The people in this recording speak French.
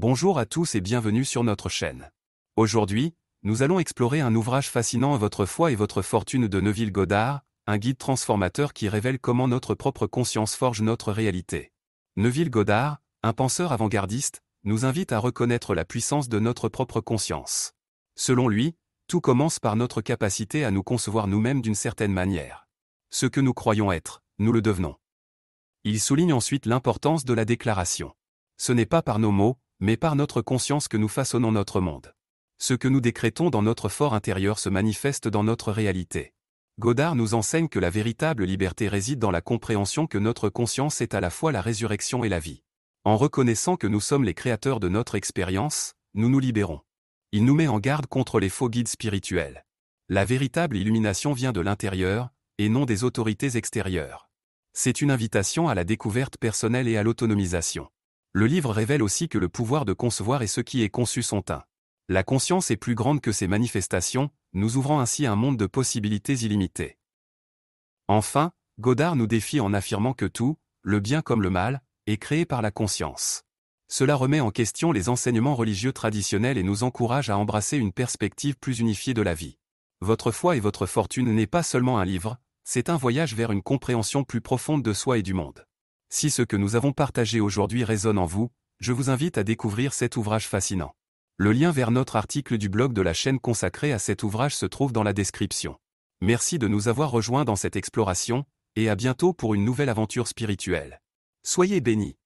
Bonjour à tous et bienvenue sur notre chaîne. Aujourd'hui, nous allons explorer un ouvrage fascinant à votre foi et votre fortune de Neville Goddard, un guide transformateur qui révèle comment notre propre conscience forge notre réalité. Neville Goddard, un penseur avant-gardiste, nous invite à reconnaître la puissance de notre propre conscience. Selon lui, tout commence par notre capacité à nous concevoir nous-mêmes d'une certaine manière. Ce que nous croyons être, nous le devenons. Il souligne ensuite l'importance de la déclaration. Ce n'est pas par nos mots, mais par notre conscience que nous façonnons notre monde. Ce que nous décrétons dans notre fort intérieur se manifeste dans notre réalité. Godard nous enseigne que la véritable liberté réside dans la compréhension que notre conscience est à la fois la résurrection et la vie. En reconnaissant que nous sommes les créateurs de notre expérience, nous nous libérons. Il nous met en garde contre les faux guides spirituels. La véritable illumination vient de l'intérieur, et non des autorités extérieures. C'est une invitation à la découverte personnelle et à l'autonomisation. Le livre révèle aussi que le pouvoir de concevoir et ce qui est conçu sont un. La conscience est plus grande que ses manifestations, nous ouvrant ainsi un monde de possibilités illimitées. Enfin, Godard nous défie en affirmant que tout, le bien comme le mal, est créé par la conscience. Cela remet en question les enseignements religieux traditionnels et nous encourage à embrasser une perspective plus unifiée de la vie. Votre foi et votre fortune n'est pas seulement un livre, c'est un voyage vers une compréhension plus profonde de soi et du monde. Si ce que nous avons partagé aujourd'hui résonne en vous, je vous invite à découvrir cet ouvrage fascinant. Le lien vers notre article du blog de la chaîne consacré à cet ouvrage se trouve dans la description. Merci de nous avoir rejoints dans cette exploration, et à bientôt pour une nouvelle aventure spirituelle. Soyez bénis.